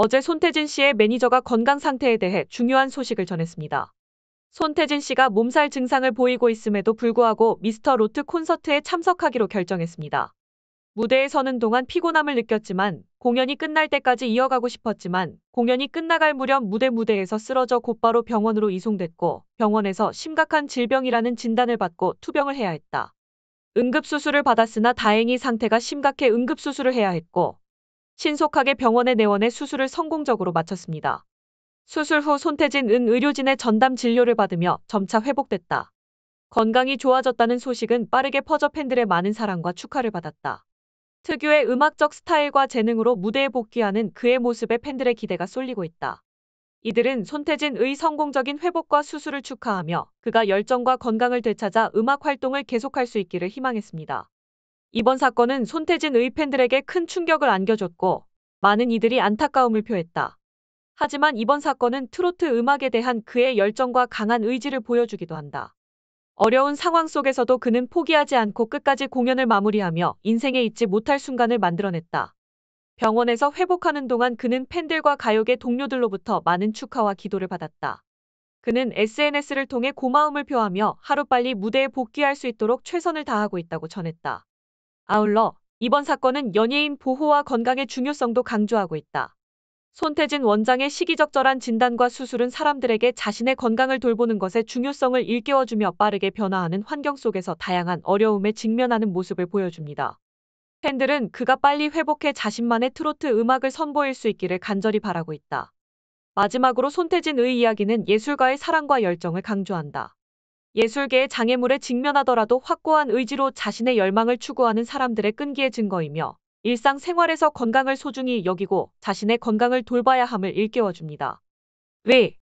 어제 손태진 씨의 매니저가 건강 상태에 대해 중요한 소식을 전했습니다. 손태진 씨가 몸살 증상을 보이고 있음에도 불구하고 미스터 로트 콘서트에 참석하기로 결정했습니다. 무대에 서는 동안 피곤함을 느꼈지만 공연이 끝날 때까지 이어가고 싶었지만 공연이 끝나갈 무렵 무대 무대에서 쓰러져 곧바로 병원으로 이송됐고 병원에서 심각한 질병이라는 진단을 받고 투병을 해야 했다. 응급수술을 받았으나 다행히 상태가 심각해 응급수술을 해야 했고 신속하게 병원에 내원해 수술을 성공적으로 마쳤습니다. 수술 후 손태진 은 의료진의 전담 진료를 받으며 점차 회복됐다. 건강이 좋아졌다는 소식은 빠르게 퍼져 팬들의 많은 사랑과 축하를 받았다. 특유의 음악적 스타일과 재능으로 무대에 복귀하는 그의 모습에 팬들의 기대가 쏠리고 있다. 이들은 손태진의 성공적인 회복과 수술을 축하하며 그가 열정과 건강을 되찾아 음악 활동을 계속할 수 있기를 희망했습니다. 이번 사건은 손태진 의팬들에게 큰 충격을 안겨줬고 많은 이들이 안타까움을 표했다. 하지만 이번 사건은 트로트 음악에 대한 그의 열정과 강한 의지를 보여주기도 한다. 어려운 상황 속에서도 그는 포기하지 않고 끝까지 공연을 마무리하며 인생에 잊지 못할 순간을 만들어냈다. 병원에서 회복하는 동안 그는 팬들과 가요계 동료들로부터 많은 축하와 기도를 받았다. 그는 SNS를 통해 고마움을 표하며 하루빨리 무대에 복귀할 수 있도록 최선을 다하고 있다고 전했다. 아울러 이번 사건은 연예인 보호와 건강의 중요성도 강조하고 있다. 손태진 원장의 시기적절한 진단과 수술은 사람들에게 자신의 건강을 돌보는 것의 중요성을 일깨워주며 빠르게 변화하는 환경 속에서 다양한 어려움에 직면하는 모습을 보여줍니다. 팬들은 그가 빨리 회복해 자신만의 트로트 음악을 선보일 수 있기를 간절히 바라고 있다. 마지막으로 손태진의 이야기는 예술가의 사랑과 열정을 강조한다. 예술계의 장애물에 직면하더라도 확고한 의지로 자신의 열망을 추구하는 사람들의 끈기의 증거이며 일상생활에서 건강을 소중히 여기고 자신의 건강을 돌봐야 함을 일깨워줍니다. 왜?